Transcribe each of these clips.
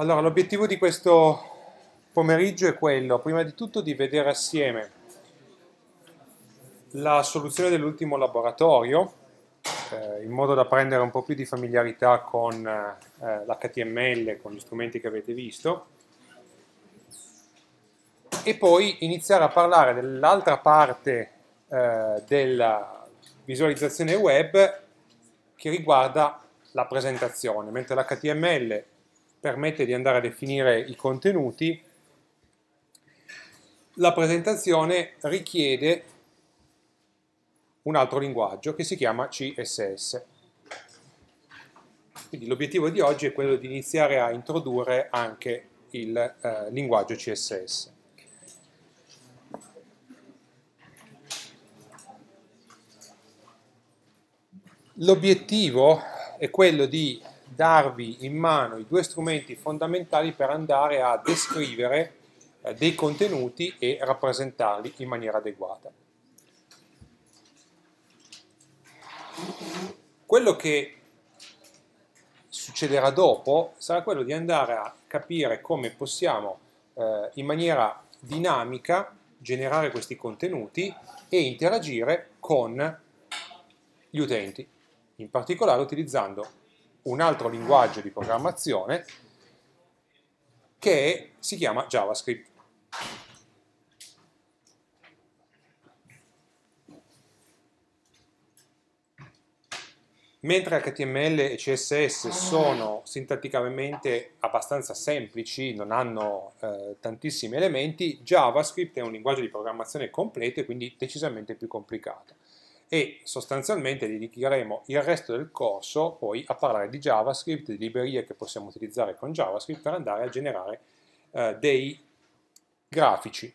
Allora, l'obiettivo di questo pomeriggio è quello, prima di tutto, di vedere assieme la soluzione dell'ultimo laboratorio, eh, in modo da prendere un po' più di familiarità con eh, l'HTML, con gli strumenti che avete visto, e poi iniziare a parlare dell'altra parte eh, della visualizzazione web che riguarda la presentazione, mentre l'HTML permette di andare a definire i contenuti, la presentazione richiede un altro linguaggio che si chiama CSS. Quindi l'obiettivo di oggi è quello di iniziare a introdurre anche il eh, linguaggio CSS. L'obiettivo è quello di darvi in mano i due strumenti fondamentali per andare a descrivere eh, dei contenuti e rappresentarli in maniera adeguata. Quello che succederà dopo sarà quello di andare a capire come possiamo eh, in maniera dinamica generare questi contenuti e interagire con gli utenti, in particolare utilizzando un altro linguaggio di programmazione che si chiama JavaScript. Mentre HTML e CSS sono sintatticamente abbastanza semplici, non hanno eh, tantissimi elementi, JavaScript è un linguaggio di programmazione completo e quindi decisamente più complicato e sostanzialmente dedicheremo il resto del corso poi a parlare di JavaScript, di librerie che possiamo utilizzare con JavaScript per andare a generare eh, dei grafici.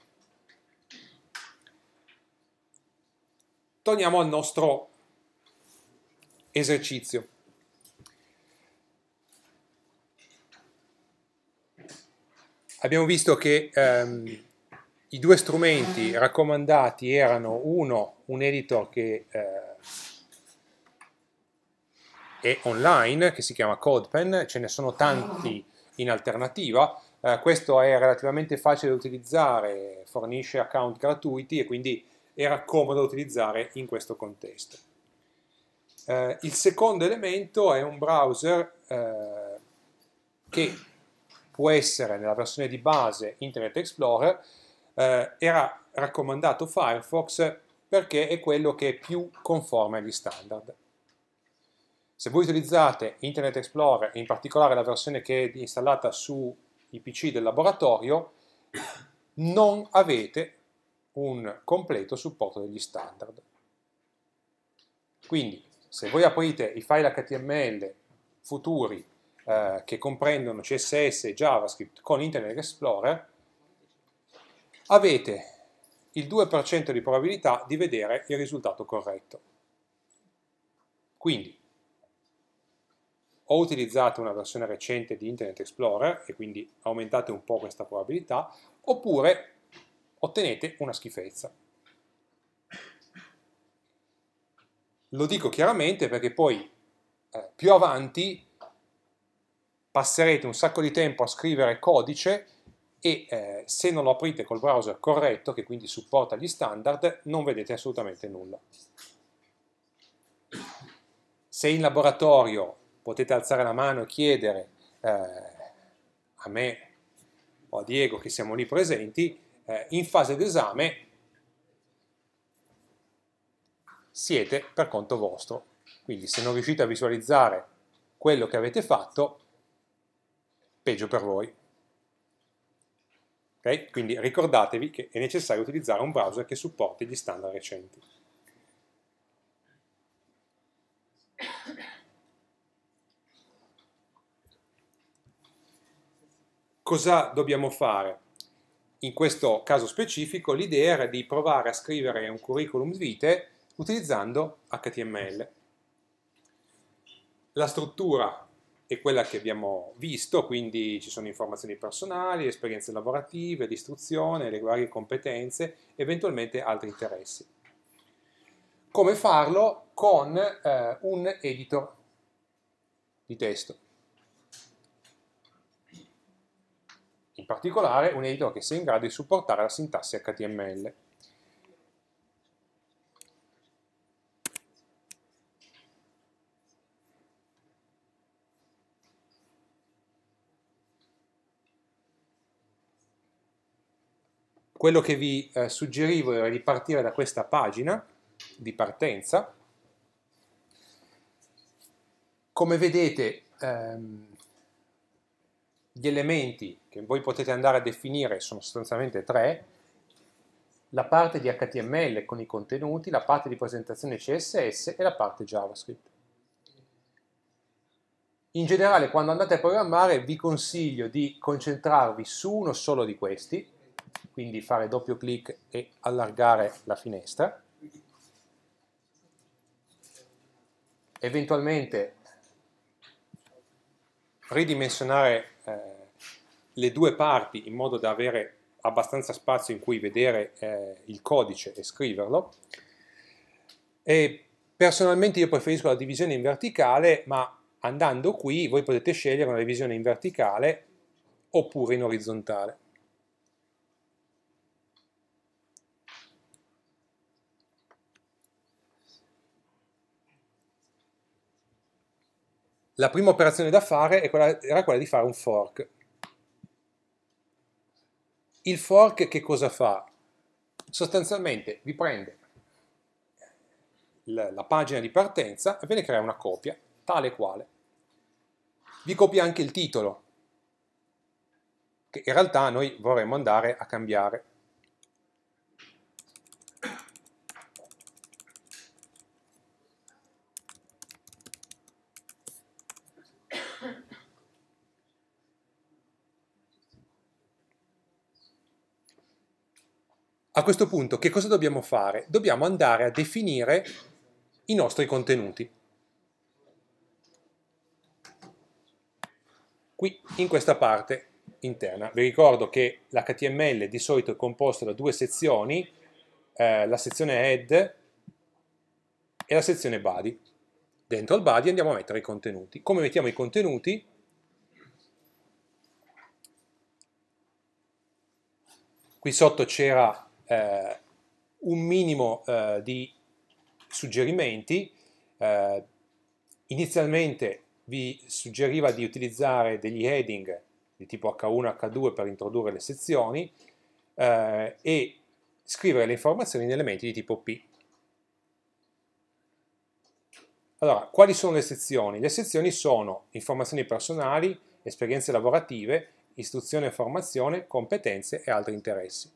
Torniamo al nostro esercizio. Abbiamo visto che ehm, i due strumenti raccomandati erano uno, un editor che eh, è online, che si chiama CodePen, ce ne sono tanti in alternativa, eh, questo è relativamente facile da utilizzare, fornisce account gratuiti e quindi era comodo da utilizzare in questo contesto. Eh, il secondo elemento è un browser eh, che può essere nella versione di base Internet Explorer, eh, era raccomandato Firefox perché è quello che è più conforme agli standard. Se voi utilizzate Internet Explorer, in particolare la versione che è installata sui PC del laboratorio, non avete un completo supporto degli standard. Quindi, se voi aprite i file HTML futuri eh, che comprendono CSS e JavaScript con Internet Explorer, avete il 2% di probabilità di vedere il risultato corretto. Quindi, o utilizzate una versione recente di Internet Explorer e quindi aumentate un po' questa probabilità, oppure ottenete una schifezza. Lo dico chiaramente perché poi eh, più avanti passerete un sacco di tempo a scrivere codice e eh, se non lo aprite col browser corretto, che quindi supporta gli standard, non vedete assolutamente nulla. Se in laboratorio potete alzare la mano e chiedere eh, a me o a Diego che siamo lì presenti, eh, in fase d'esame siete per conto vostro. Quindi se non riuscite a visualizzare quello che avete fatto, peggio per voi. Okay? Quindi ricordatevi che è necessario utilizzare un browser che supporti gli standard recenti. Cosa dobbiamo fare? In questo caso specifico l'idea era di provare a scrivere un curriculum vitae utilizzando HTML. La struttura è quella che abbiamo visto, quindi ci sono informazioni personali, esperienze lavorative, l'istruzione, le varie competenze, eventualmente altri interessi. Come farlo? Con eh, un editor di testo. In particolare un editor che sia in grado di supportare la sintassi HTML. quello che vi eh, suggerivo era di partire da questa pagina di partenza. Come vedete ehm, gli elementi che voi potete andare a definire sono sostanzialmente tre, la parte di HTML con i contenuti, la parte di presentazione CSS e la parte JavaScript. In generale quando andate a programmare vi consiglio di concentrarvi su uno solo di questi, quindi fare doppio clic e allargare la finestra. Eventualmente ridimensionare eh, le due parti in modo da avere abbastanza spazio in cui vedere eh, il codice e scriverlo. E personalmente io preferisco la divisione in verticale, ma andando qui voi potete scegliere una divisione in verticale oppure in orizzontale. la prima operazione da fare quella, era quella di fare un fork. Il fork che cosa fa? Sostanzialmente vi prende la, la pagina di partenza e ve ne crea una copia, tale e quale. Vi copia anche il titolo, che in realtà noi vorremmo andare a cambiare questo punto che cosa dobbiamo fare? Dobbiamo andare a definire i nostri contenuti. Qui, in questa parte interna. Vi ricordo che l'HTML di solito è composto da due sezioni, eh, la sezione head e la sezione body. Dentro al body andiamo a mettere i contenuti. Come mettiamo i contenuti? Qui sotto c'era eh, un minimo eh, di suggerimenti. Eh, inizialmente vi suggeriva di utilizzare degli heading di tipo H1 H2 per introdurre le sezioni eh, e scrivere le informazioni in elementi di tipo P. Allora, quali sono le sezioni? Le sezioni sono informazioni personali, esperienze lavorative, istruzione e formazione, competenze e altri interessi.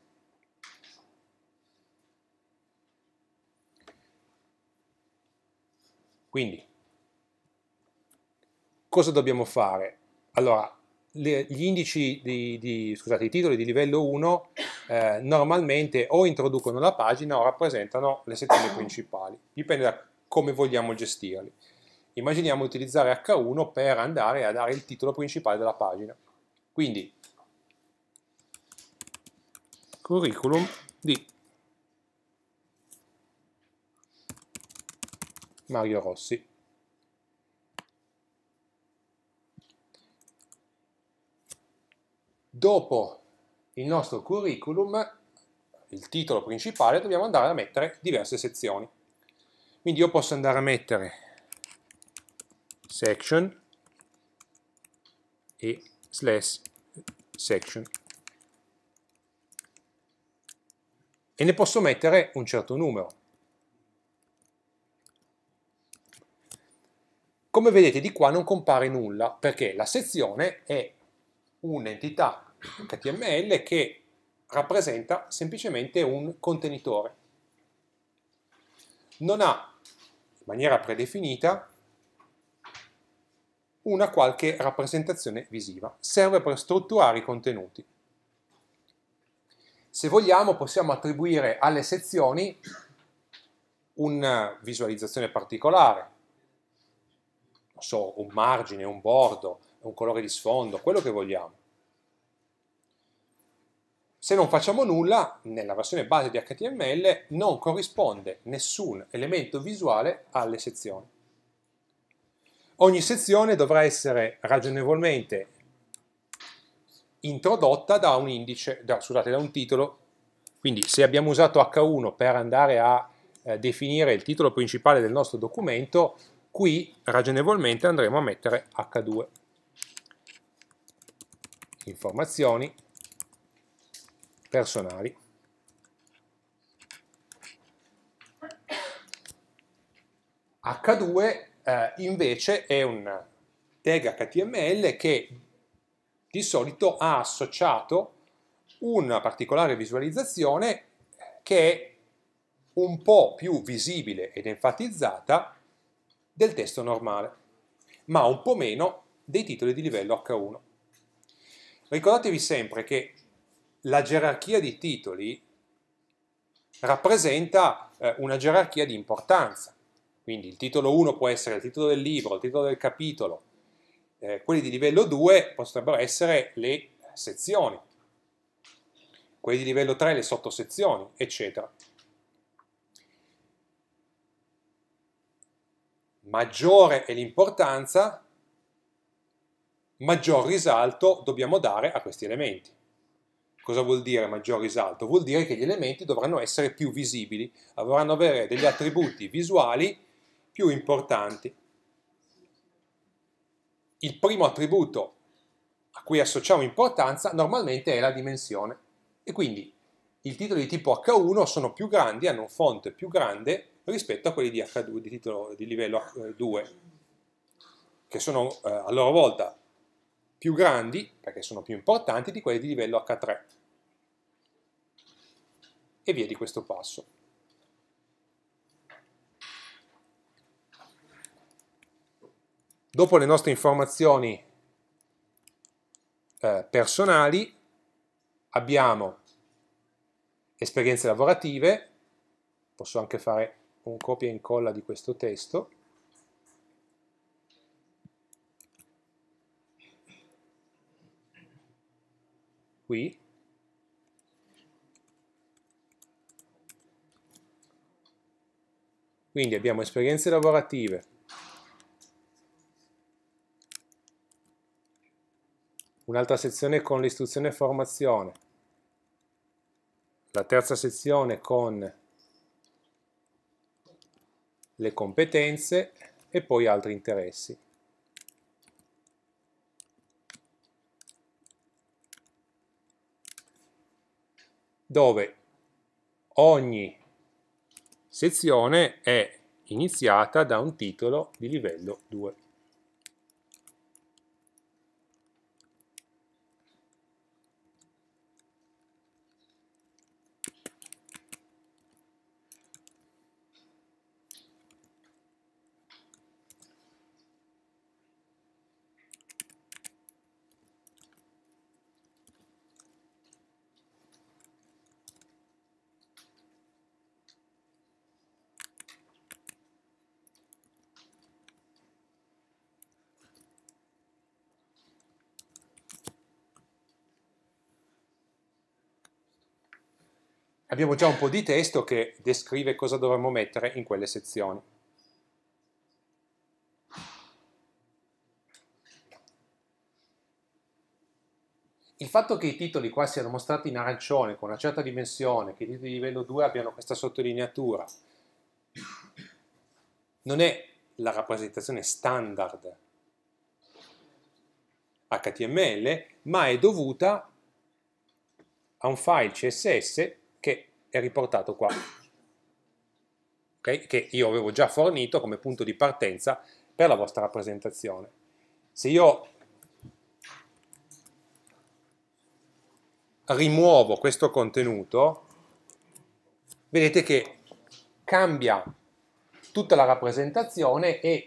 Quindi, cosa dobbiamo fare? Allora, le, gli indici di, di, scusate, i titoli di livello 1 eh, normalmente o introducono la pagina o rappresentano le sezioni principali, dipende da come vogliamo gestirli. Immaginiamo di utilizzare H1 per andare a dare il titolo principale della pagina. Quindi, curriculum di Mario Rossi. Dopo il nostro curriculum, il titolo principale, dobbiamo andare a mettere diverse sezioni. Quindi io posso andare a mettere section e slash section. E ne posso mettere un certo numero. Come vedete di qua non compare nulla perché la sezione è un'entità HTML che rappresenta semplicemente un contenitore. Non ha in maniera predefinita una qualche rappresentazione visiva. Serve per strutturare i contenuti. Se vogliamo possiamo attribuire alle sezioni una visualizzazione particolare, so, un margine, un bordo, un colore di sfondo, quello che vogliamo. Se non facciamo nulla, nella versione base di HTML non corrisponde nessun elemento visuale alle sezioni. Ogni sezione dovrà essere ragionevolmente introdotta da un indice, da, scusate, da un titolo. Quindi se abbiamo usato H1 per andare a eh, definire il titolo principale del nostro documento, qui ragionevolmente andremo a mettere H2 informazioni personali H2 eh, invece è un tag HTML che di solito ha associato una particolare visualizzazione che è un po' più visibile ed enfatizzata del testo normale, ma un po' meno dei titoli di livello H1. Ricordatevi sempre che la gerarchia di titoli rappresenta eh, una gerarchia di importanza. Quindi il titolo 1 può essere il titolo del libro, il titolo del capitolo, eh, quelli di livello 2 potrebbero essere le sezioni, quelli di livello 3 le sottosezioni, eccetera. maggiore è l'importanza, maggior risalto dobbiamo dare a questi elementi. Cosa vuol dire maggior risalto? Vuol dire che gli elementi dovranno essere più visibili, dovranno avere degli attributi visuali più importanti. Il primo attributo a cui associamo importanza normalmente è la dimensione e quindi i titoli di tipo H1 sono più grandi, hanno un font più grande rispetto a quelli di H2 di, titolo, di livello 2, che sono eh, a loro volta più grandi, perché sono più importanti, di quelli di livello H3. E via di questo passo. Dopo le nostre informazioni eh, personali, abbiamo esperienze lavorative, posso anche fare un copia e incolla di questo testo qui quindi abbiamo esperienze lavorative un'altra sezione con l'istruzione e formazione la terza sezione con le competenze e poi altri interessi. Dove ogni sezione è iniziata da un titolo di livello 2. abbiamo già un po' di testo che descrive cosa dovremmo mettere in quelle sezioni. Il fatto che i titoli qua siano mostrati in arancione con una certa dimensione, che i titoli di livello 2 abbiano questa sottolineatura, non è la rappresentazione standard HTML, ma è dovuta a un file CSS che è riportato qua, okay? che io avevo già fornito come punto di partenza per la vostra rappresentazione. Se io rimuovo questo contenuto, vedete che cambia tutta la rappresentazione e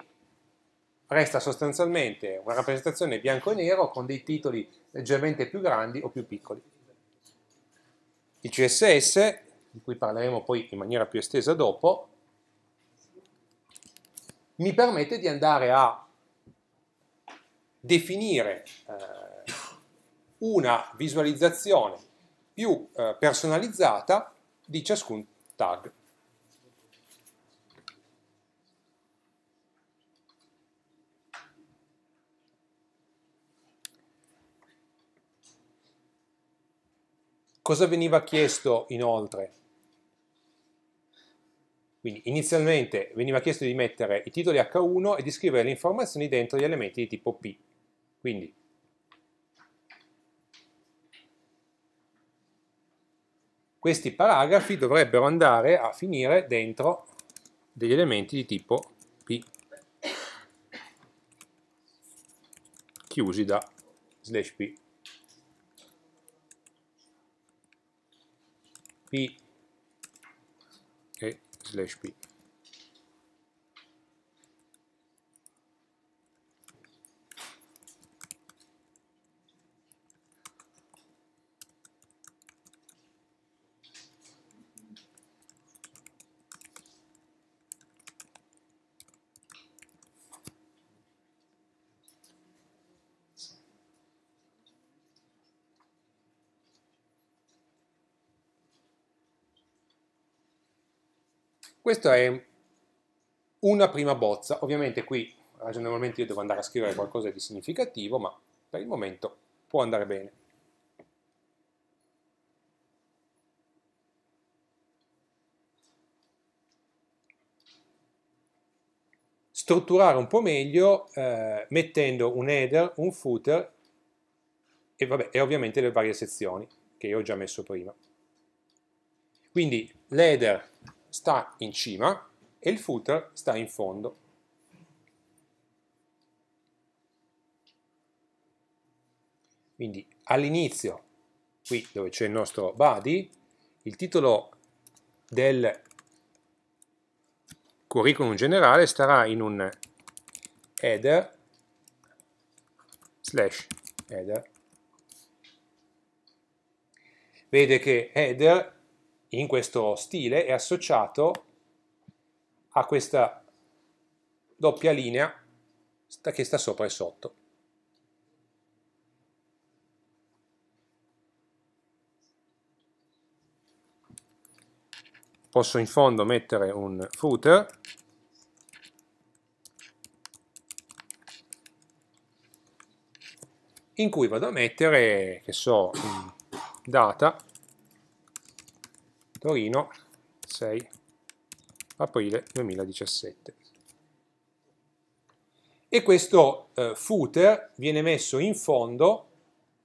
resta sostanzialmente una rappresentazione bianco e nero con dei titoli leggermente più grandi o più piccoli. Il CSS, di cui parleremo poi in maniera più estesa dopo, mi permette di andare a definire eh, una visualizzazione più eh, personalizzata di ciascun tag. Cosa veniva chiesto inoltre? Quindi inizialmente veniva chiesto di mettere i titoli H1 e di scrivere le informazioni dentro gli elementi di tipo P. Quindi questi paragrafi dovrebbero andare a finire dentro degli elementi di tipo P chiusi da slash P. پیلیش پی Questa è una prima bozza, ovviamente qui eh, ragionevolmente io devo andare a scrivere qualcosa di significativo, ma per il momento può andare bene. strutturare un po' meglio eh, mettendo un header, un footer e, vabbè, e, ovviamente le varie sezioni che io ho già messo prima. Quindi l'header sta in cima e il footer sta in fondo. Quindi all'inizio, qui dove c'è il nostro body, il titolo del curriculum generale starà in un header slash header. Vede che header in questo stile è associato a questa doppia linea che sta sopra e sotto. Posso in fondo mettere un footer in cui vado a mettere, che so, data Torino 6 aprile 2017. E questo eh, footer viene messo in fondo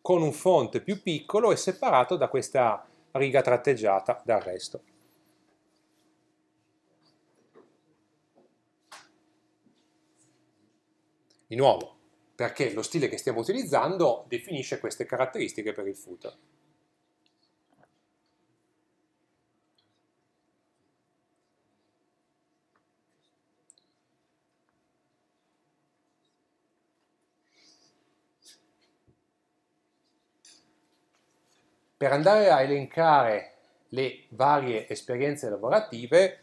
con un font più piccolo e separato da questa riga tratteggiata dal resto. Di nuovo, perché lo stile che stiamo utilizzando definisce queste caratteristiche per il footer. Per andare a elencare le varie esperienze lavorative,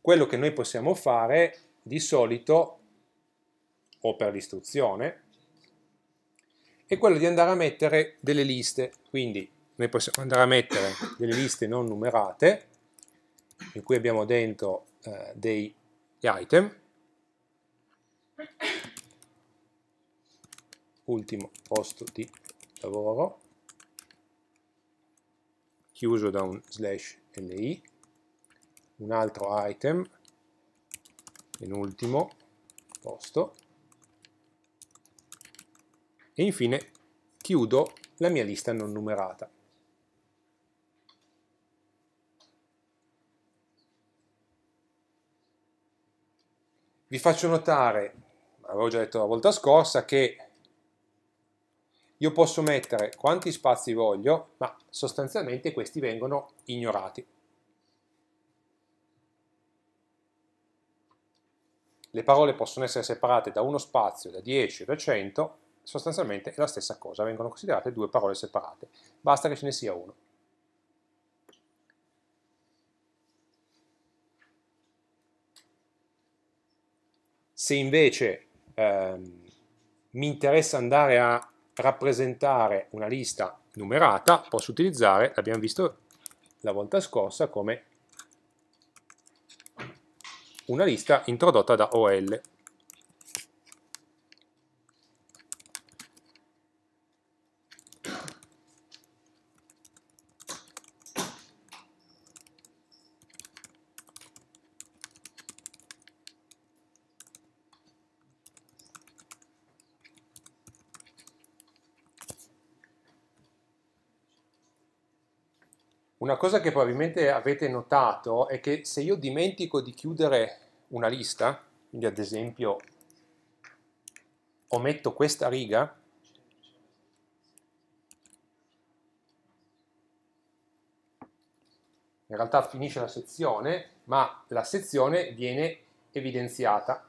quello che noi possiamo fare di solito, o per l'istruzione, è quello di andare a mettere delle liste. Quindi noi possiamo andare a mettere delle liste non numerate, in cui abbiamo dentro eh, dei item, ultimo posto di lavoro, chiuso da un slash li, un altro item, penultimo posto, e infine chiudo la mia lista non numerata. Vi faccio notare, avevo già detto la volta scorsa, che io posso mettere quanti spazi voglio, ma sostanzialmente questi vengono ignorati. Le parole possono essere separate da uno spazio, da 10 o da 100, sostanzialmente è la stessa cosa, vengono considerate due parole separate, basta che ce ne sia uno. Se invece ehm, mi interessa andare a rappresentare una lista numerata posso utilizzare, l'abbiamo visto la volta scorsa, come una lista introdotta da OL. Una cosa che probabilmente avete notato è che se io dimentico di chiudere una lista, quindi ad esempio ometto questa riga, in realtà finisce la sezione, ma la sezione viene evidenziata.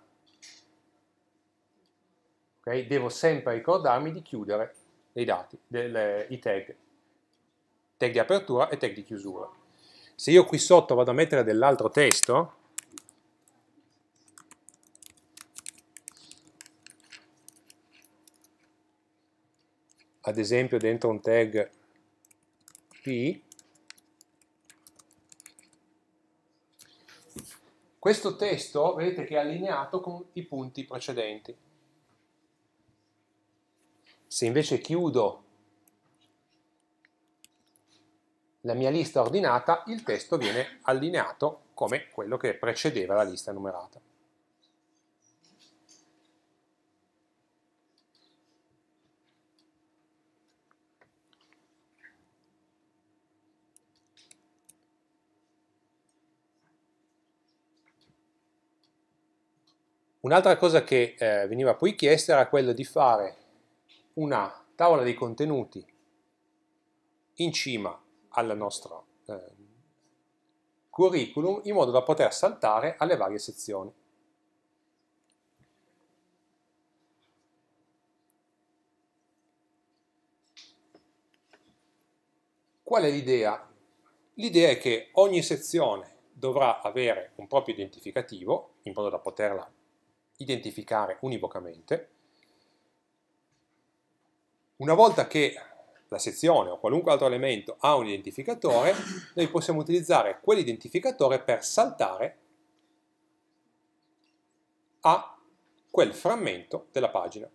Okay? Devo sempre ricordarmi di chiudere dei dati, del, i tag tag di apertura e tag di chiusura. Se io qui sotto vado a mettere dell'altro testo, ad esempio dentro un tag P, questo testo vedete che è allineato con i punti precedenti. Se invece chiudo la mia lista ordinata, il testo viene allineato come quello che precedeva la lista numerata. Un'altra cosa che eh, veniva poi chiesta era quello di fare una tavola dei contenuti in cima al nostro eh, curriculum in modo da poter saltare alle varie sezioni. Qual è l'idea? L'idea è che ogni sezione dovrà avere un proprio identificativo in modo da poterla identificare univocamente. Una volta che la sezione o qualunque altro elemento ha un identificatore, noi possiamo utilizzare quell'identificatore per saltare a quel frammento della pagina.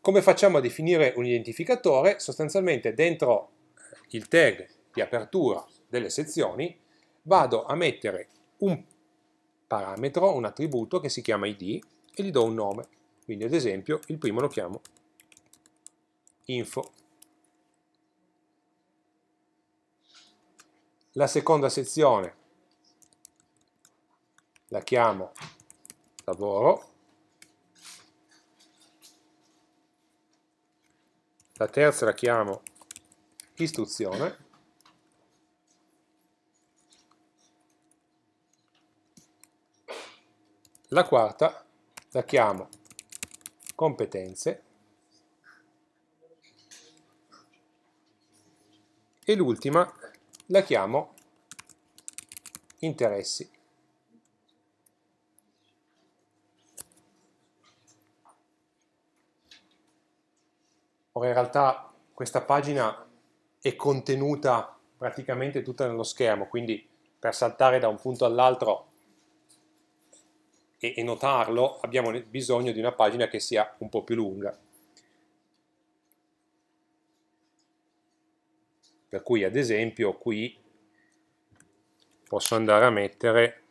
Come facciamo a definire un identificatore? Sostanzialmente dentro eh, il tag di apertura delle sezioni vado a mettere un parametro, un attributo che si chiama id e gli do un nome. Quindi ad esempio il primo lo chiamo info La seconda sezione la chiamo lavoro, la terza la chiamo istruzione, la quarta la chiamo competenze e l'ultima la chiamo interessi. Ora in realtà questa pagina è contenuta praticamente tutta nello schermo, quindi per saltare da un punto all'altro e, notarlo abbiamo bisogno di una pagina che sia un po' più lunga. Per cui ad esempio qui posso andare a mettere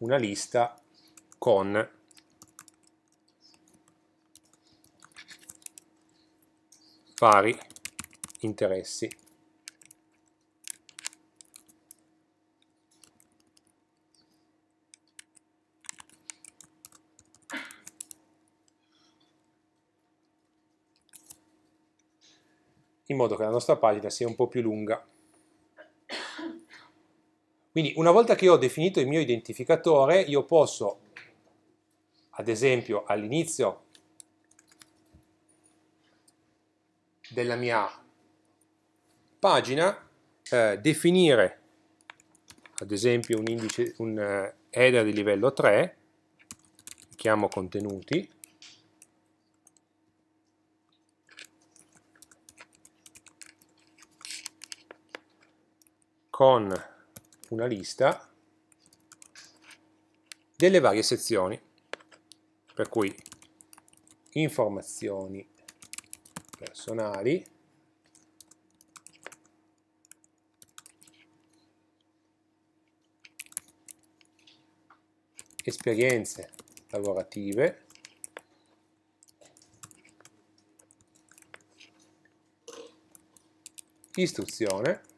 una lista con vari interessi. in modo che la nostra pagina sia un po' più lunga. Quindi una volta che ho definito il mio identificatore, io posso, ad esempio all'inizio della mia pagina, eh, definire ad esempio un, indice, un eh, header di livello 3, chiamo contenuti, con una lista delle varie sezioni per cui informazioni personali esperienze lavorative istruzione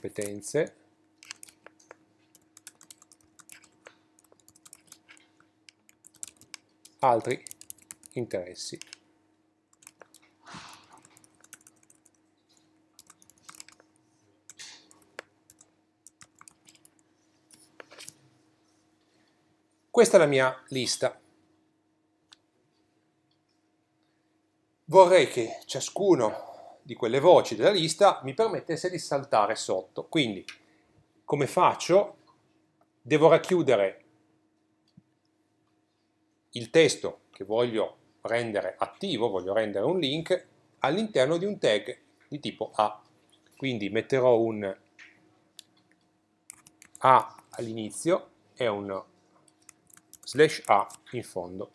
competenze altri interessi Questa è la mia lista. Vorrei che ciascuno di quelle voci della lista mi permettesse di saltare sotto. Quindi, come faccio? Devo racchiudere il testo che voglio rendere attivo, voglio rendere un link, all'interno di un tag di tipo A. Quindi metterò un A all'inizio e un slash A in fondo.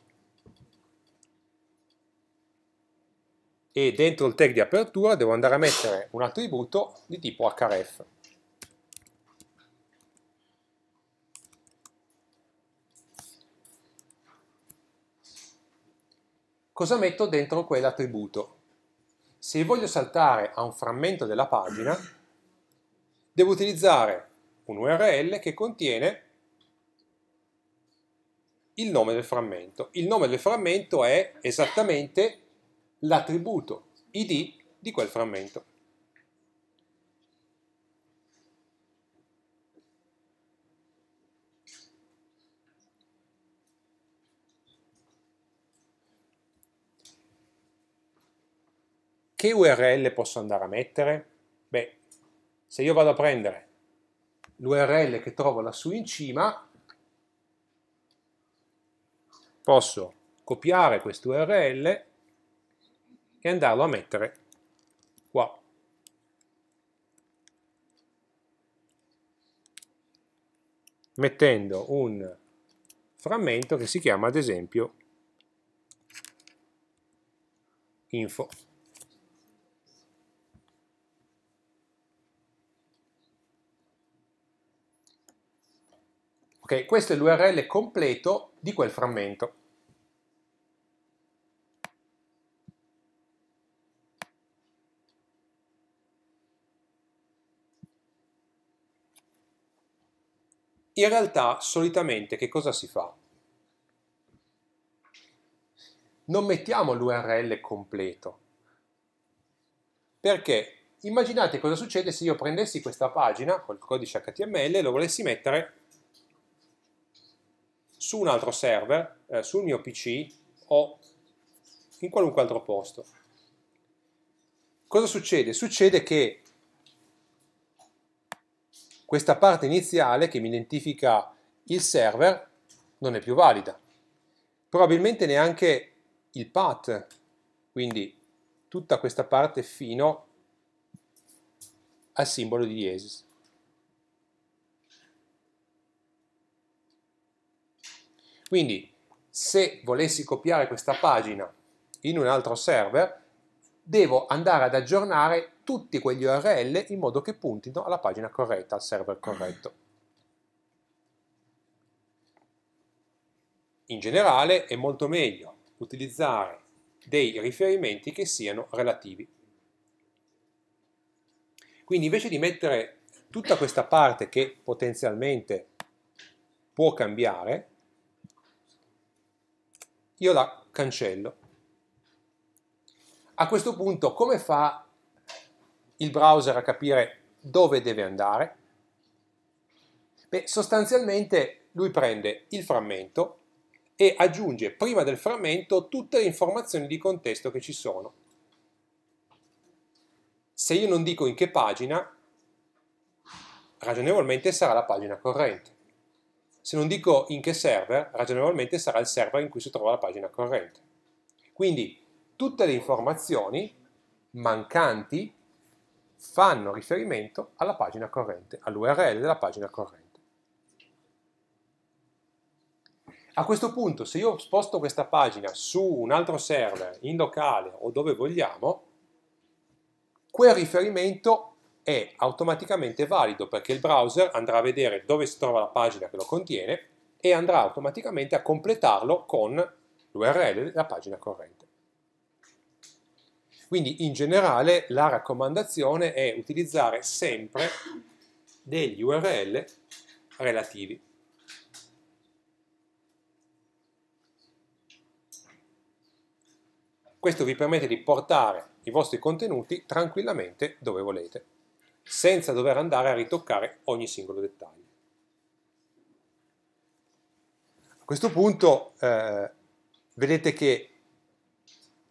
e dentro il tag di apertura devo andare a mettere un attributo di tipo href. Cosa metto dentro quell'attributo? Se voglio saltare a un frammento della pagina, devo utilizzare un URL che contiene il nome del frammento. Il nome del frammento è esattamente l'attributo id di quel frammento. Che URL posso andare a mettere? Beh, se io vado a prendere l'URL che trovo lassù in cima, posso copiare quest'URL e andarlo a mettere qua. Mettendo un frammento che si chiama ad esempio info. Ok, questo è l'URL completo di quel frammento. In realtà solitamente che cosa si fa? Non mettiamo l'URL completo. Perché? Immaginate cosa succede se io prendessi questa pagina col codice HTML e lo volessi mettere su un altro server, eh, sul mio PC o in qualunque altro posto. Cosa succede? Succede che questa parte iniziale che mi identifica il server non è più valida. Probabilmente neanche il path, quindi tutta questa parte fino al simbolo di diesis. Quindi se volessi copiare questa pagina in un altro server, devo andare ad aggiornare tutti quegli URL in modo che puntino alla pagina corretta, al server corretto. In generale è molto meglio utilizzare dei riferimenti che siano relativi. Quindi invece di mettere tutta questa parte che potenzialmente può cambiare, io la cancello. A questo punto come fa il browser a capire dove deve andare? Beh, sostanzialmente lui prende il frammento e aggiunge prima del frammento tutte le informazioni di contesto che ci sono. Se io non dico in che pagina, ragionevolmente sarà la pagina corrente. Se non dico in che server, ragionevolmente sarà il server in cui si trova la pagina corrente. Quindi tutte le informazioni mancanti fanno riferimento alla pagina corrente, all'URL della pagina corrente. A questo punto, se io sposto questa pagina su un altro server, in locale o dove vogliamo, quel riferimento è automaticamente valido perché il browser andrà a vedere dove si trova la pagina che lo contiene e andrà automaticamente a completarlo con l'URL della pagina corrente. Quindi in generale la raccomandazione è utilizzare sempre degli URL relativi. Questo vi permette di portare i vostri contenuti tranquillamente dove volete, senza dover andare a ritoccare ogni singolo dettaglio. A questo punto eh, vedete che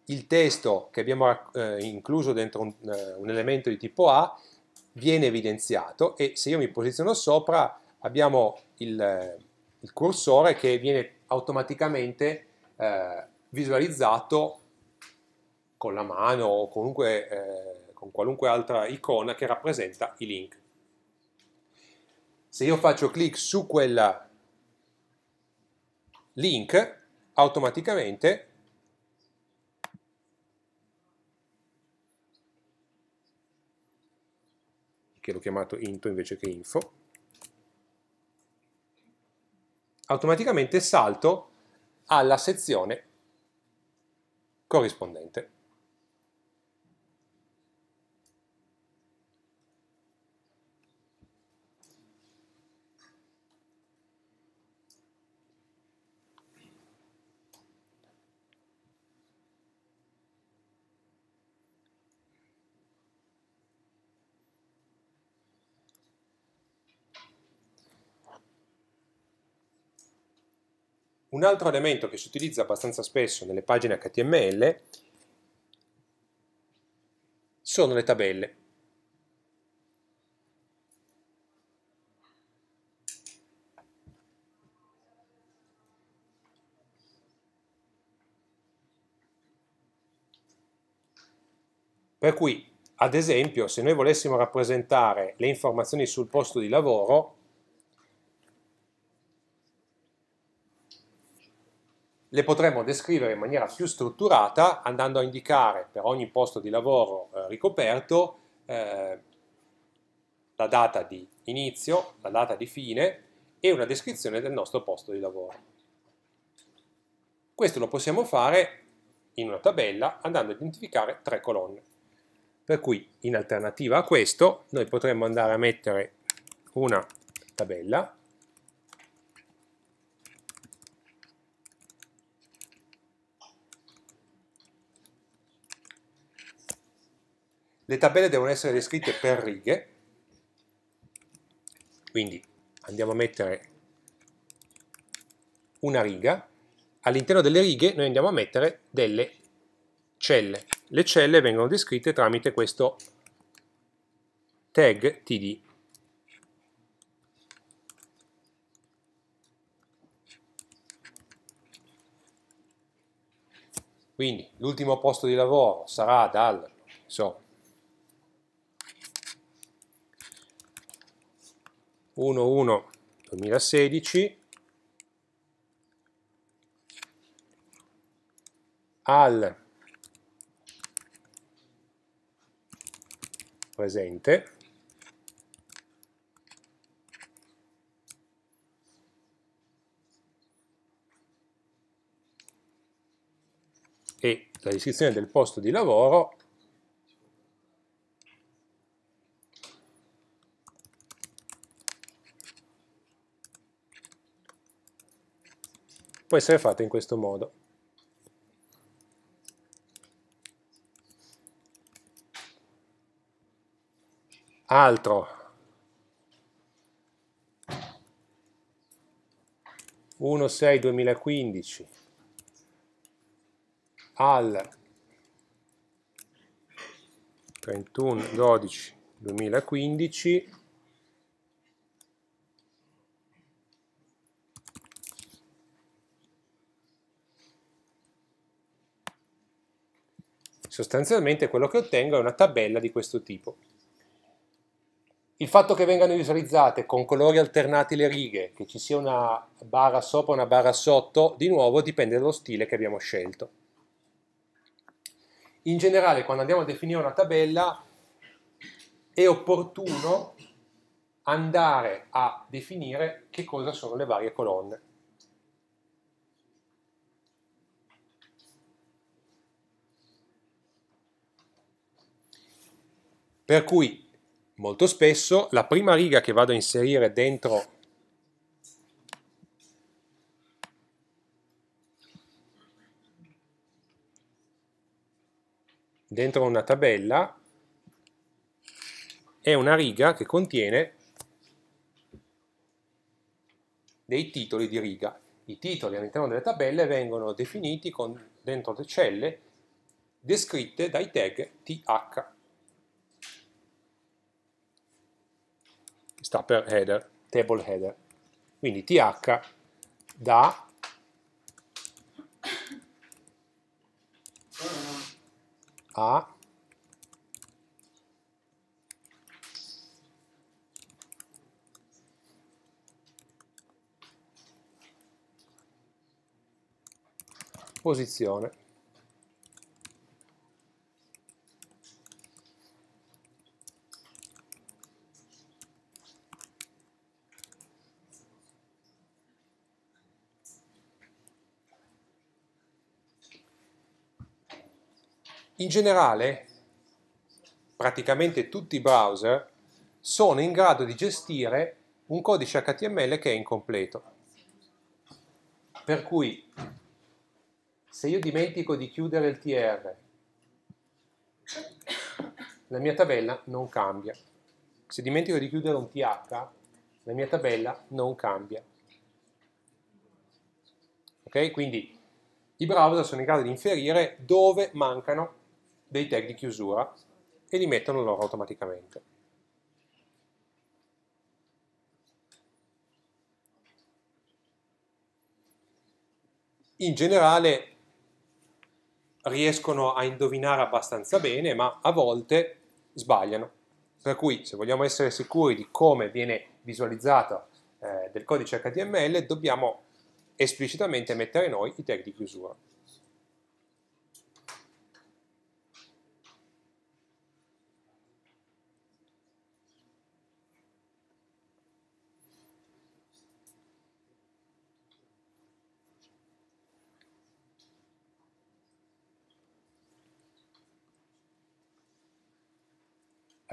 il testo che abbiamo eh, incluso dentro un, eh, un, elemento di tipo A viene evidenziato e se io mi posiziono sopra abbiamo il, eh, il cursore che viene automaticamente eh, visualizzato con la mano o comunque eh, con qualunque altra icona che rappresenta i link. Se io faccio clic su quel link, automaticamente che l'ho chiamato into invece che info, automaticamente salto alla sezione corrispondente. Un altro elemento che si utilizza abbastanza spesso nelle pagine HTML sono le tabelle. Per cui, ad esempio, se noi volessimo rappresentare le informazioni sul posto di lavoro, le potremmo descrivere in maniera più strutturata andando a indicare per ogni posto di lavoro eh, ricoperto eh, la data di inizio, la data di fine e una descrizione del nostro posto di lavoro. Questo lo possiamo fare in una tabella andando a identificare tre colonne. Per cui in alternativa a questo noi potremmo andare a mettere una tabella Le tabelle devono essere descritte per righe, quindi andiamo a mettere una riga, all'interno delle righe noi andiamo a mettere delle celle. Le celle vengono descritte tramite questo tag td. Quindi l'ultimo posto di lavoro sarà dal so, 1-1 2016 al presente e la descrizione del posto di lavoro può essere fatto in questo modo. Altro. Uno 6 2015 al 31 12 2015 Sostanzialmente quello che ottengo è una tabella di questo tipo. Il fatto che vengano visualizzate con colori alternati le righe, che ci sia una barra sopra e una barra sotto, di nuovo dipende dallo stile che abbiamo scelto. In generale, quando andiamo a definire una tabella, è opportuno andare a definire che cosa sono le varie colonne. Per cui molto spesso la prima riga che vado a inserire dentro dentro una tabella è una riga che contiene dei titoli di riga. I titoli all'interno delle tabelle vengono definiti con, dentro le celle descritte dai tag th sta per header, table header. Quindi th da a posizione In generale, praticamente tutti i browser sono in grado di gestire un codice HTML che è incompleto. Per cui, se io dimentico di chiudere il TR, la mia tabella non cambia. Se dimentico di chiudere un TH, la mia tabella non cambia. Ok? Quindi i browser sono in grado di inferire dove mancano dei tag di chiusura e li mettono loro automaticamente. In generale riescono a indovinare abbastanza bene, ma a volte sbagliano. Per cui se vogliamo essere sicuri di come viene visualizzato eh, del codice HTML, dobbiamo esplicitamente mettere noi i tag di chiusura.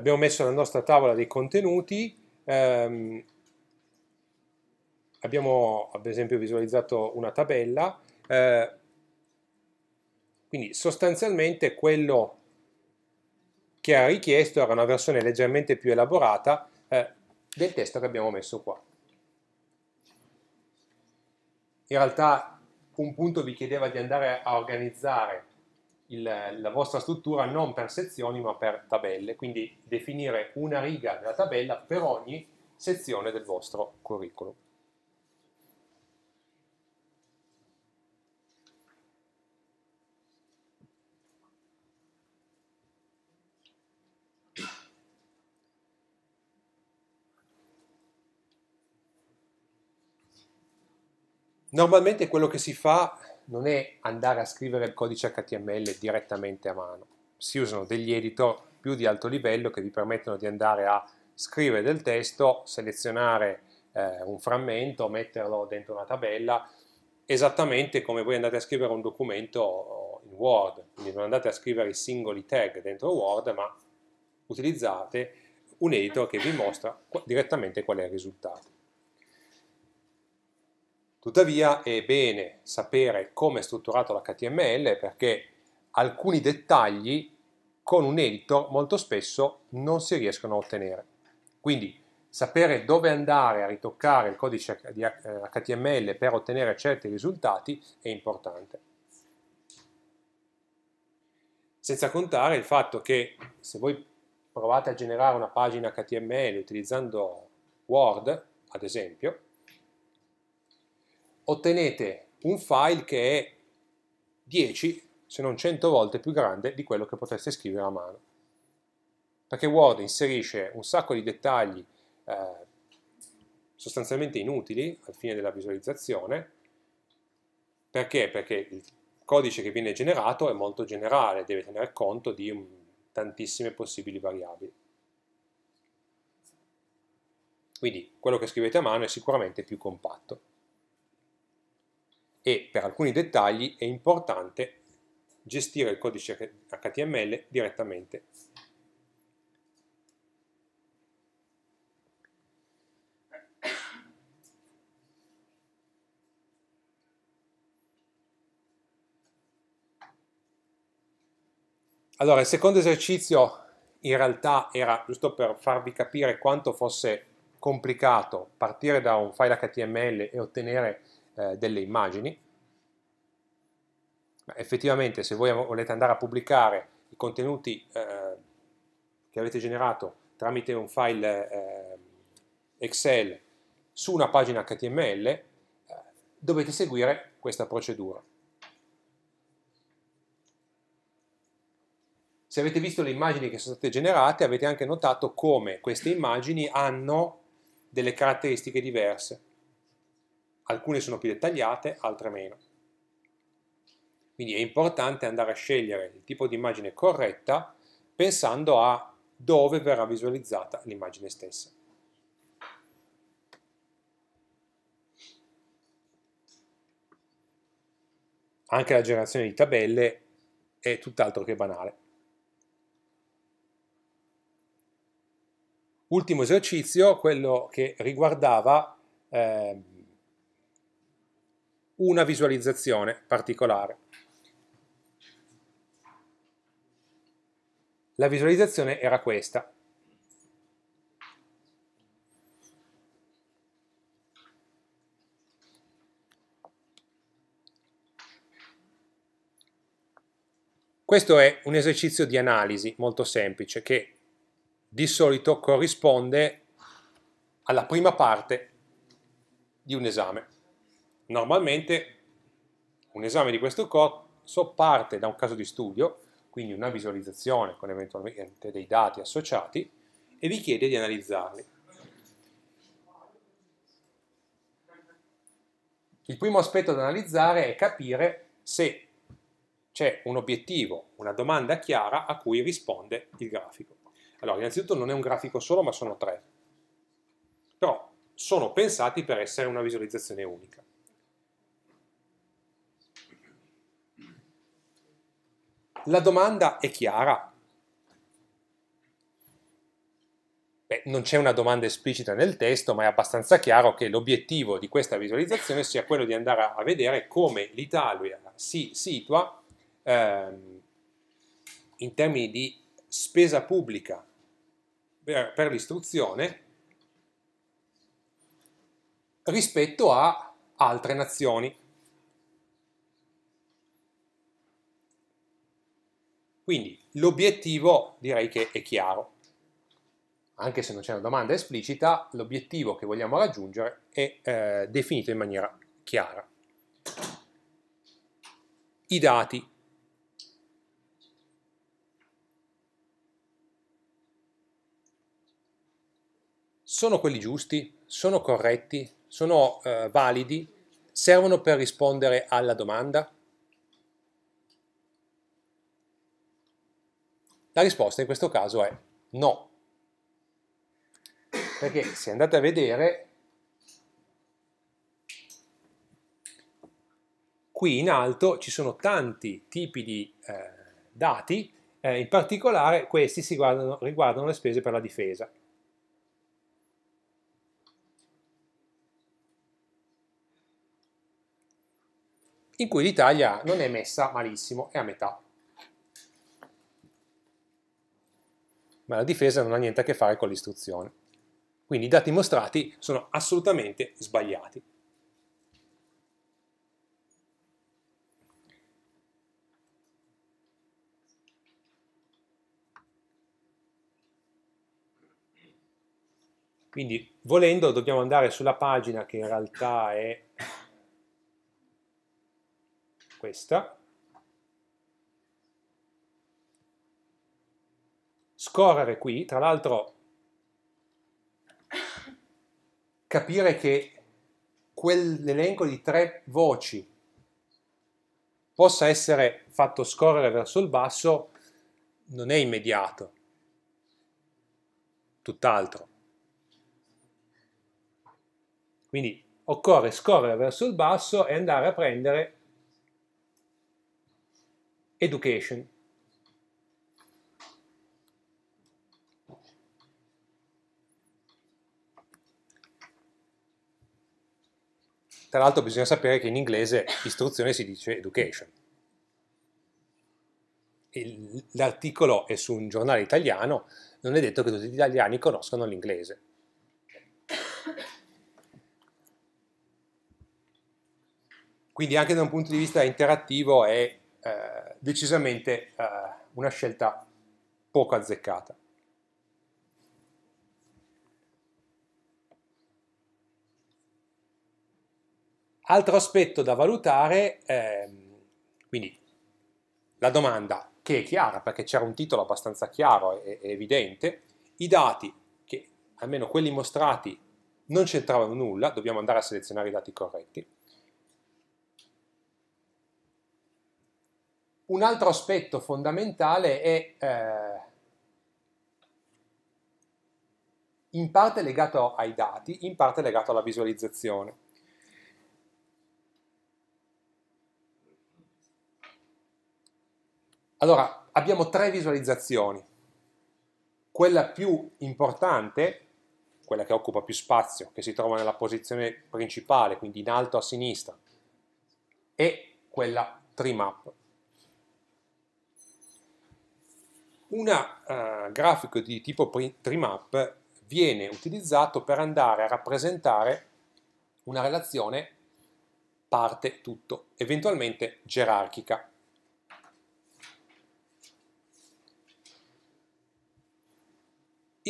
abbiamo messo la nostra tavola dei contenuti, ehm, abbiamo ad esempio visualizzato una tabella, eh, quindi sostanzialmente quello che ha richiesto era una versione leggermente più elaborata eh, del testo che abbiamo messo qua. In realtà un punto vi chiedeva di andare a organizzare il, la vostra struttura non per sezioni ma per tabelle, quindi definire una riga della tabella per ogni sezione del vostro curriculum. Normalmente quello che si fa non è andare a scrivere il codice HTML direttamente a mano. Si usano degli editor più di alto livello che vi permettono di andare a scrivere del testo, selezionare eh, un frammento, metterlo dentro una tabella, esattamente come voi andate a scrivere un documento in Word. Quindi non andate a scrivere i singoli tag dentro Word, ma utilizzate un editor che vi mostra direttamente qual è il risultato. Tuttavia è bene sapere come è strutturato l'HTML perché alcuni dettagli con un editor molto spesso non si riescono a ottenere. Quindi sapere dove andare a ritoccare il codice di HTML per ottenere certi risultati è importante. Senza contare il fatto che se voi provate a generare una pagina HTML utilizzando Word, ad esempio, ottenete un file che è 10, se non 100 volte più grande di quello che potreste scrivere a mano. Perché Word inserisce un sacco di dettagli eh, sostanzialmente inutili al fine della visualizzazione. Perché? Perché il codice che viene generato è molto generale, deve tenere conto di tantissime possibili variabili. Quindi quello che scrivete a mano è sicuramente più compatto e per alcuni dettagli è importante gestire il codice HTML direttamente. Allora, il secondo esercizio in realtà era giusto per farvi capire quanto fosse complicato partire da un file HTML e ottenere eh, delle immagini. Ma effettivamente se voi volete andare a pubblicare i contenuti eh, che avete generato tramite un file eh, Excel su una pagina HTML, eh, dovete seguire questa procedura. Se avete visto le immagini che sono state generate, avete anche notato come queste immagini hanno delle caratteristiche diverse alcune sono più dettagliate, altre meno. Quindi è importante andare a scegliere il tipo di immagine corretta pensando a dove verrà visualizzata l'immagine stessa. Anche la generazione di tabelle è tutt'altro che banale. Ultimo esercizio, quello che riguardava eh, una visualizzazione particolare. La visualizzazione era questa. Questo è un esercizio di analisi molto semplice che di solito corrisponde alla prima parte di un esame. Normalmente un esame di questo corso parte da un caso di studio, quindi una visualizzazione con eventualmente dei dati associati, e vi chiede di analizzarli. Il primo aspetto da analizzare è capire se c'è un obiettivo, una domanda chiara a cui risponde il grafico. Allora, innanzitutto non è un grafico solo, ma sono tre. Però sono pensati per essere una visualizzazione unica. La domanda è chiara? Beh, non c'è una domanda esplicita nel testo, ma è abbastanza chiaro che l'obiettivo di questa visualizzazione sia quello di andare a vedere come l'Italia si situa ehm, in termini di spesa pubblica per, per l'istruzione rispetto a altre nazioni. Quindi l'obiettivo direi che è chiaro. Anche se non c'è una domanda esplicita, l'obiettivo che vogliamo raggiungere è eh, definito in maniera chiara. I dati. Sono quelli giusti? Sono corretti? Sono eh, validi? Servono per rispondere alla domanda? La risposta in questo caso è no. Perché se andate a vedere, qui in alto ci sono tanti tipi di eh, dati, eh, in particolare questi si guardano, riguardano le spese per la difesa. in cui l'Italia non è messa malissimo, è a metà. ma la difesa non ha niente a che fare con l'istruzione. Quindi i dati mostrati sono assolutamente sbagliati. Quindi volendo dobbiamo andare sulla pagina che in realtà è questa, scorrere qui, tra l'altro capire che quell'elenco di tre voci possa essere fatto scorrere verso il basso non è immediato, tutt'altro. Quindi occorre scorrere verso il basso e andare a prendere education. Tra l'altro bisogna sapere che in inglese istruzione si dice education. L'articolo è su un giornale italiano, non è detto che tutti gli italiani conoscano l'inglese. Quindi anche da un punto di vista interattivo è eh, decisamente eh, una scelta poco azzeccata. Altro aspetto da valutare, ehm, quindi la domanda che è chiara perché c'era un titolo abbastanza chiaro e, e evidente, i dati che almeno quelli mostrati non c'entravano nulla, dobbiamo andare a selezionare i dati corretti. Un altro aspetto fondamentale è eh, in parte legato ai dati, in parte legato alla visualizzazione. Allora, abbiamo tre visualizzazioni. Quella più importante, quella che occupa più spazio, che si trova nella posizione principale, quindi in alto a sinistra, e quella trimap. Una uh, grafico di tipo trimap viene utilizzato per andare a rappresentare una relazione parte-tutto, eventualmente gerarchica.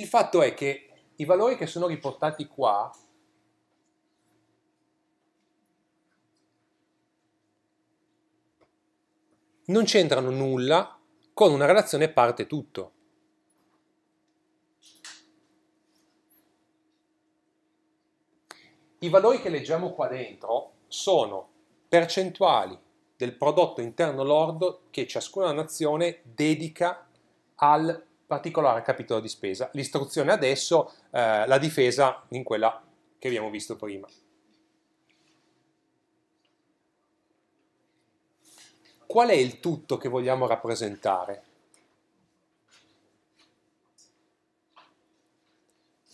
Il fatto è che i valori che sono riportati qua non c'entrano nulla con una relazione parte tutto. I valori che leggiamo qua dentro sono percentuali del prodotto interno lordo che ciascuna nazione dedica al particolare capitolo di spesa. L'istruzione adesso, eh, la difesa in quella che abbiamo visto prima. Qual è il tutto che vogliamo rappresentare?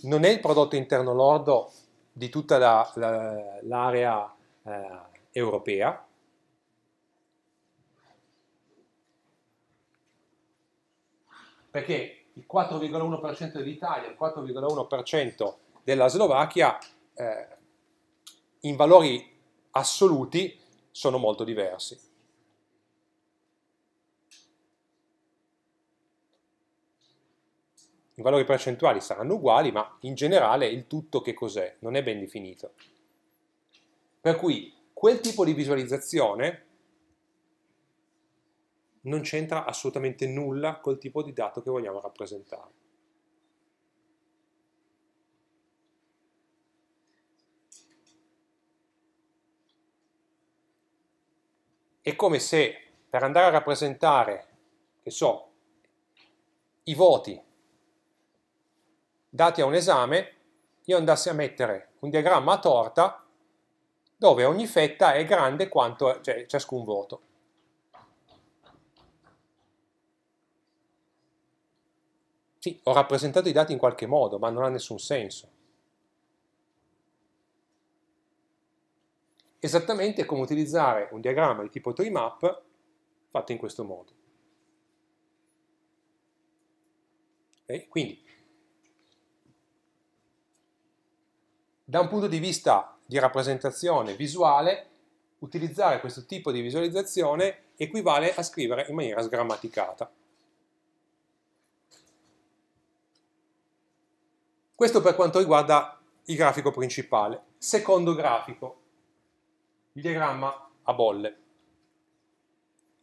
Non è il prodotto interno lordo di tutta l'area la, la, eh, europea, perché il 4,1% dell'Italia, il 4,1% della Slovacchia eh, in valori assoluti sono molto diversi. I valori percentuali saranno uguali, ma in generale il tutto che cos'è? Non è ben definito. Per cui quel tipo di visualizzazione non c'entra assolutamente nulla col tipo di dato che vogliamo rappresentare. È come se per andare a rappresentare, che so, i voti dati a un esame, io andassi a mettere un diagramma a torta dove ogni fetta è grande quanto cioè, ciascun voto. Sì, ho rappresentato i dati in qualche modo, ma non ha nessun senso. Esattamente come utilizzare un diagramma di tipo treemap fatto in questo modo. Okay? Quindi, da un punto di vista di rappresentazione visuale, utilizzare questo tipo di visualizzazione equivale a scrivere in maniera sgrammaticata. Questo per quanto riguarda il grafico principale. Secondo grafico, il diagramma a bolle.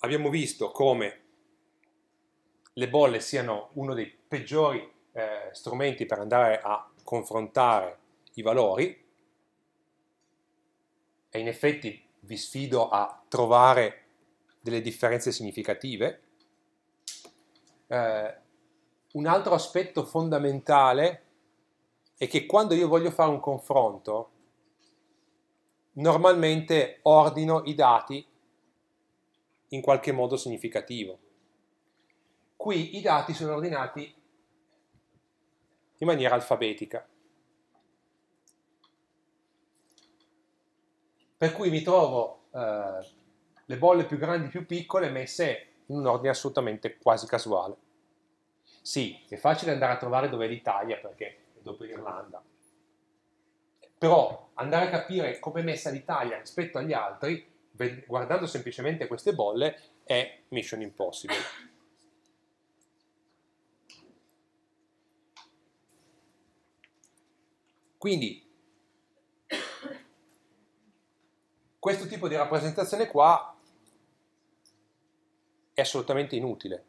Abbiamo visto come le bolle siano uno dei peggiori eh, strumenti per andare a confrontare i valori e in effetti vi sfido a trovare delle differenze significative. Eh, un altro aspetto fondamentale è che quando io voglio fare un confronto, normalmente ordino i dati in qualche modo significativo. Qui i dati sono ordinati in maniera alfabetica. Per cui mi trovo eh, le bolle più grandi e più piccole messe in un ordine assolutamente quasi casuale. Sì, è facile andare a trovare dove è l'Italia perché dopo l'Irlanda. Però andare a capire come è messa l'Italia rispetto agli altri, guardando semplicemente queste bolle, è mission impossible. Quindi questo tipo di rappresentazione qua è assolutamente inutile.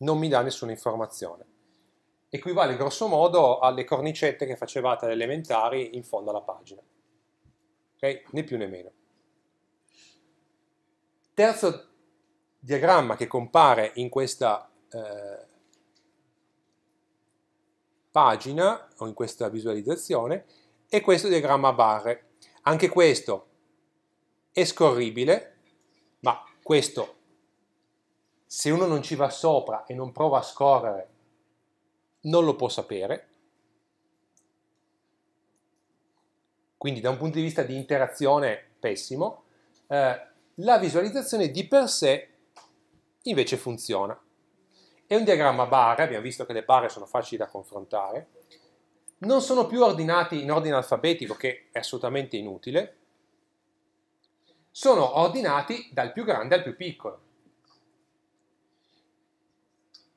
non mi dà nessuna informazione. Equivale grosso modo alle cornicette che facevate alle elementari in fondo alla pagina. Ok? Né più né meno. Terzo diagramma che compare in questa eh, pagina o in questa visualizzazione è questo diagramma a barre. Anche questo è scorribile, ma questo se uno non ci va sopra e non prova a scorrere, non lo può sapere. Quindi da un punto di vista di interazione pessimo, eh, la visualizzazione di per sé invece funziona. È un diagramma barre, abbiamo visto che le barre sono facili da confrontare, non sono più ordinati in ordine alfabetico, che è assolutamente inutile, sono ordinati dal più grande al più piccolo.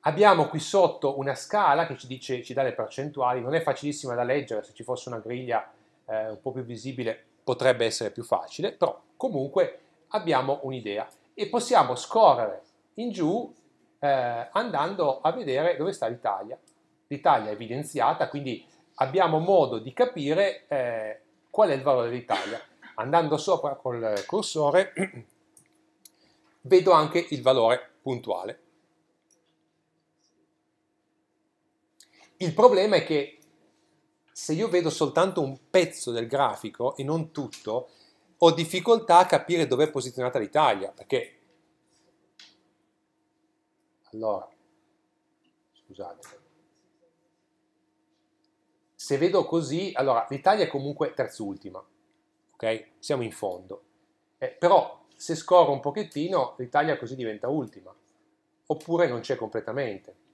Abbiamo qui sotto una scala che ci, dice, ci dà le percentuali, non è facilissima da leggere, se ci fosse una griglia eh, un po' più visibile potrebbe essere più facile, però comunque abbiamo un'idea e possiamo scorrere in giù eh, andando a vedere dove sta l'Italia. L'Italia è evidenziata, quindi abbiamo modo di capire eh, qual è il valore dell'Italia. Andando sopra col cursore vedo anche il valore puntuale. Il problema è che se io vedo soltanto un pezzo del grafico e non tutto, ho difficoltà a capire dove è posizionata l'Italia, perché... Allora, scusate. Se vedo così, allora l'Italia è comunque terzultima, ok? Siamo in fondo. Eh, però se scorro un pochettino, l'Italia così diventa ultima, oppure non c'è completamente.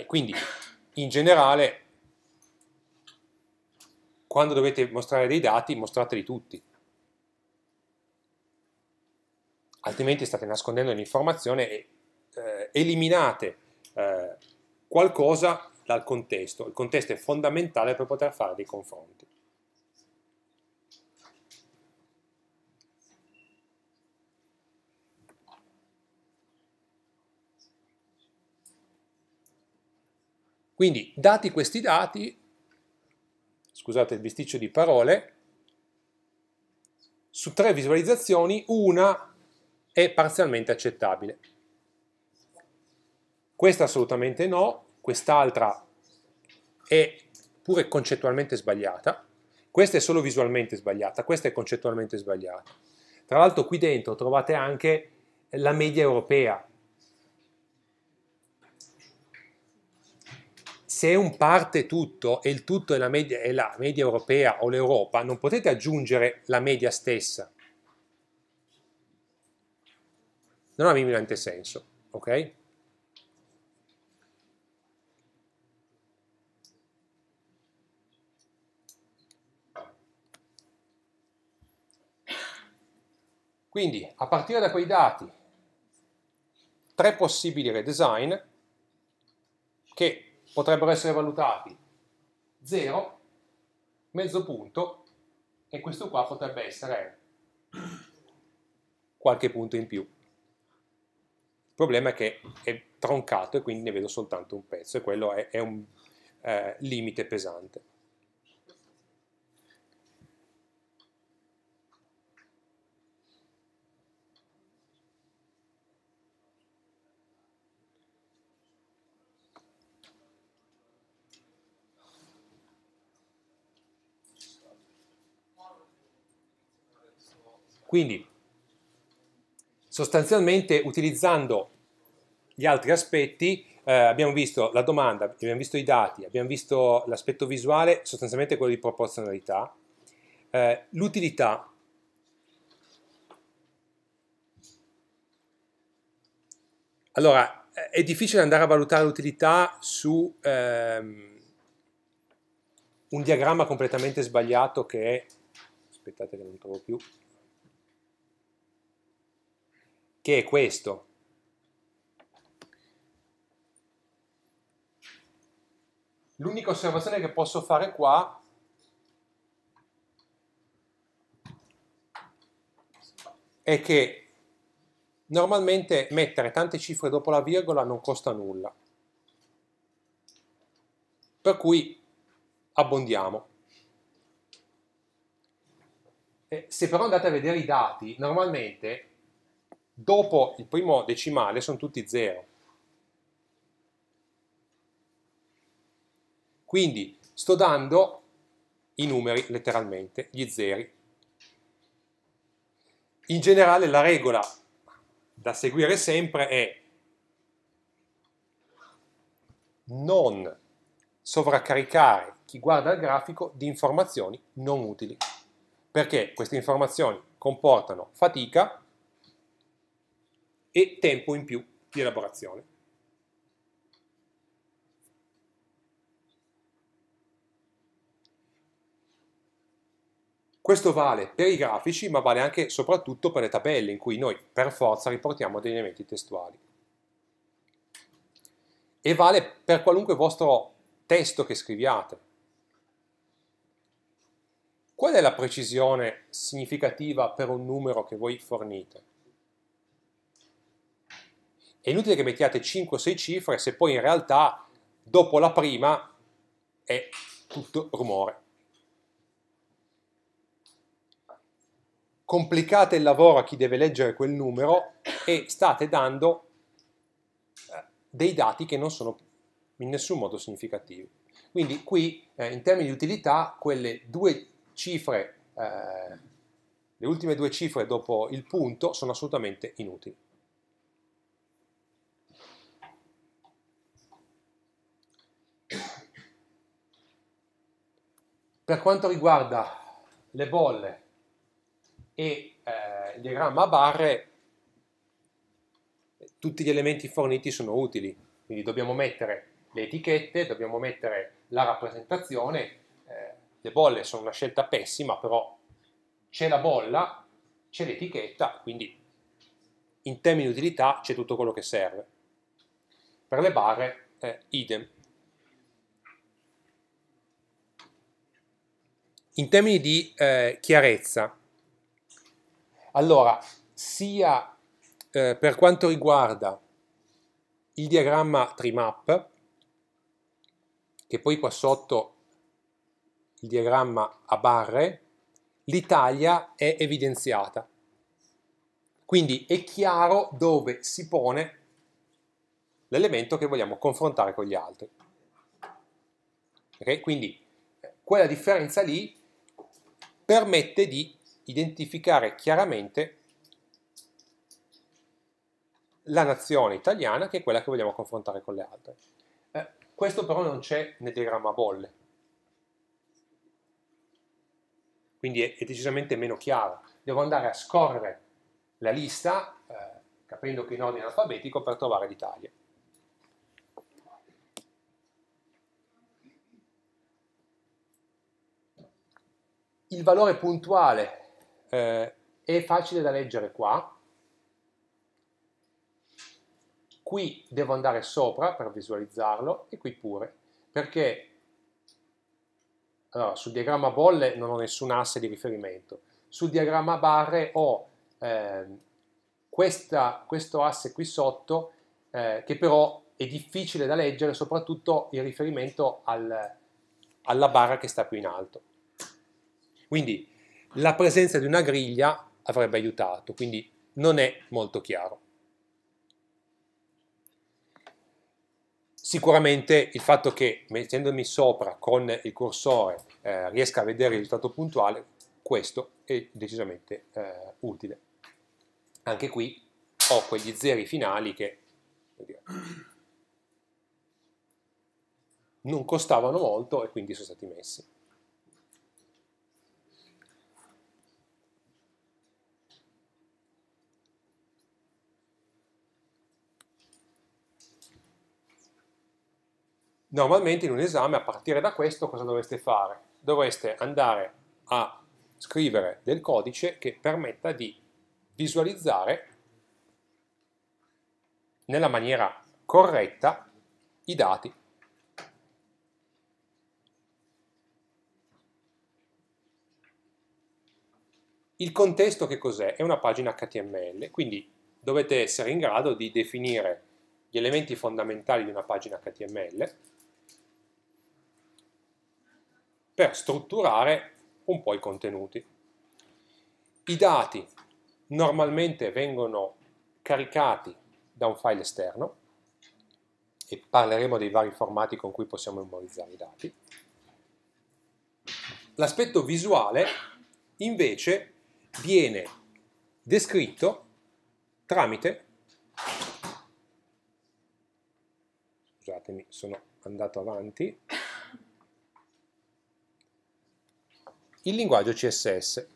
Okay, quindi, in generale, quando dovete mostrare dei dati, mostrateli tutti. Altrimenti state nascondendo l'informazione e eh, eliminate eh, qualcosa dal contesto. Il contesto è fondamentale per poter fare dei confronti. Quindi, dati questi dati, scusate il bisticcio di parole, su tre visualizzazioni una è parzialmente accettabile. Questa assolutamente no, quest'altra è pure concettualmente sbagliata, questa è solo visualmente sbagliata, questa è concettualmente sbagliata. Tra l'altro qui dentro trovate anche la media europea, se un parte tutto e il tutto è la media, è la media europea o l'Europa, non potete aggiungere la media stessa. Non ha minimamente senso, ok? Quindi, a partire da quei dati, tre possibili redesign che potrebbero essere valutati 0, mezzo punto e questo qua potrebbe essere qualche punto in più. Il problema è che è troncato e quindi ne vedo soltanto un pezzo e quello è, è un eh, limite pesante. Quindi, sostanzialmente utilizzando gli altri aspetti, eh, abbiamo visto la domanda, abbiamo visto i dati, abbiamo visto l'aspetto visuale, sostanzialmente quello di proporzionalità, eh, l'utilità, Allora, è difficile andare a valutare l'utilità su ehm, un diagramma completamente sbagliato che è... aspettate che non trovo più, che è questo. L'unica osservazione che posso fare qua è che normalmente mettere tante cifre dopo la virgola non costa nulla. Per cui abbondiamo. Eh, se però andate a vedere i dati, normalmente dopo il primo decimale sono tutti 0. Quindi sto dando i numeri letteralmente, gli zeri. In generale la regola da seguire sempre è non sovraccaricare chi guarda il grafico di informazioni non utili, perché queste informazioni comportano fatica e tempo in più di elaborazione. Questo vale per i grafici, ma vale anche e soprattutto per le tabelle, in cui noi per forza riportiamo degli elementi testuali. E vale per qualunque vostro testo che scriviate. Qual è la precisione significativa per un numero che voi fornite? È inutile che mettiate 5 o 6 cifre se poi in realtà dopo la prima è tutto rumore. Complicate il lavoro a chi deve leggere quel numero e state dando eh, dei dati che non sono in nessun modo significativi. Quindi qui eh, in termini di utilità quelle due cifre, eh, le ultime due cifre dopo il punto sono assolutamente inutili. Per quanto riguarda le bolle e eh, il diagramma a barre, tutti gli elementi forniti sono utili, quindi dobbiamo mettere le etichette, dobbiamo mettere la rappresentazione, eh, le bolle sono una scelta pessima, però c'è la bolla, c'è l'etichetta, quindi in termini di utilità c'è tutto quello che serve. Per le barre, eh, idem. In termini di eh, chiarezza, allora, sia eh, per quanto riguarda il diagramma TriMap, che poi qua sotto il diagramma a barre, l'Italia è evidenziata. Quindi è chiaro dove si pone l'elemento che vogliamo confrontare con gli altri. Okay? Quindi quella differenza lì permette di identificare chiaramente la nazione italiana che è quella che vogliamo confrontare con le altre. Eh, questo però non c'è nel diagramma bolle, quindi è, è, decisamente meno chiaro. Devo andare a scorrere la lista eh, capendo che in ordine alfabetico per trovare l'Italia. il valore puntuale eh, è facile da leggere qua, qui devo andare sopra per visualizzarlo e qui pure, perché allora, sul diagramma bolle non ho nessun asse di riferimento, sul diagramma barre ho eh, questa, questo asse qui sotto eh, che però è difficile da leggere, soprattutto in riferimento al, alla barra che sta più in alto. Quindi la presenza di una griglia avrebbe aiutato, quindi non è molto chiaro. Sicuramente il fatto che mettendomi sopra con il cursore eh, riesca a vedere il risultato puntuale, questo è decisamente eh, utile. Anche qui ho quegli zeri finali che dire, non costavano molto e quindi sono stati messi. Normalmente in un esame a partire da questo cosa dovreste fare? Dovreste andare a scrivere del codice che permetta di visualizzare nella maniera corretta i dati. Il contesto che cos'è? È una pagina HTML, quindi dovete essere in grado di definire gli elementi fondamentali di una pagina HTML per strutturare un po' i contenuti. I dati normalmente vengono caricati da un file esterno e parleremo dei vari formati con cui possiamo memorizzare i dati. L'aspetto visuale invece viene descritto tramite scusatemi sono andato avanti il linguaggio CSS.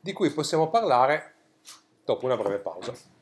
di cui possiamo parlare dopo una breve pausa.